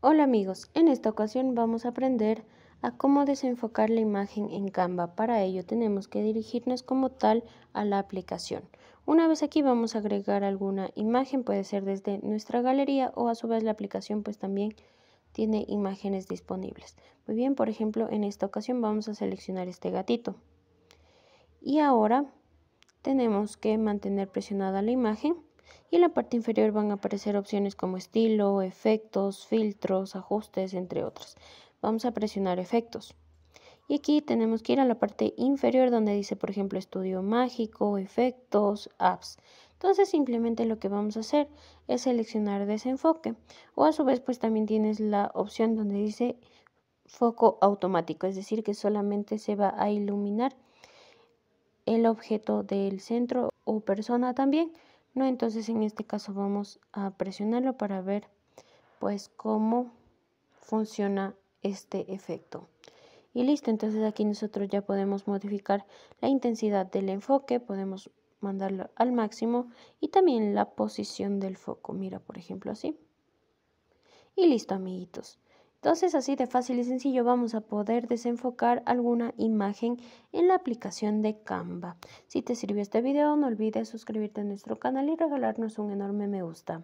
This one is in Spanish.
Hola amigos, en esta ocasión vamos a aprender a cómo desenfocar la imagen en Canva. Para ello tenemos que dirigirnos como tal a la aplicación. Una vez aquí vamos a agregar alguna imagen, puede ser desde nuestra galería o a su vez la aplicación pues también tiene imágenes disponibles. Muy bien, por ejemplo en esta ocasión vamos a seleccionar este gatito. Y ahora tenemos que mantener presionada la imagen y en la parte inferior van a aparecer opciones como estilo, efectos, filtros, ajustes, entre otras. Vamos a presionar efectos. Y aquí tenemos que ir a la parte inferior donde dice, por ejemplo, estudio mágico, efectos, apps. Entonces simplemente lo que vamos a hacer es seleccionar desenfoque. O a su vez pues también tienes la opción donde dice foco automático, es decir que solamente se va a iluminar el objeto del centro o persona también no, entonces en este caso vamos a presionarlo para ver pues cómo funciona este efecto. Y listo, entonces aquí nosotros ya podemos modificar la intensidad del enfoque, podemos mandarlo al máximo y también la posición del foco. Mira, por ejemplo, así. Y listo, amiguitos. Entonces así de fácil y sencillo vamos a poder desenfocar alguna imagen en la aplicación de Canva. Si te sirvió este video no olvides suscribirte a nuestro canal y regalarnos un enorme me gusta.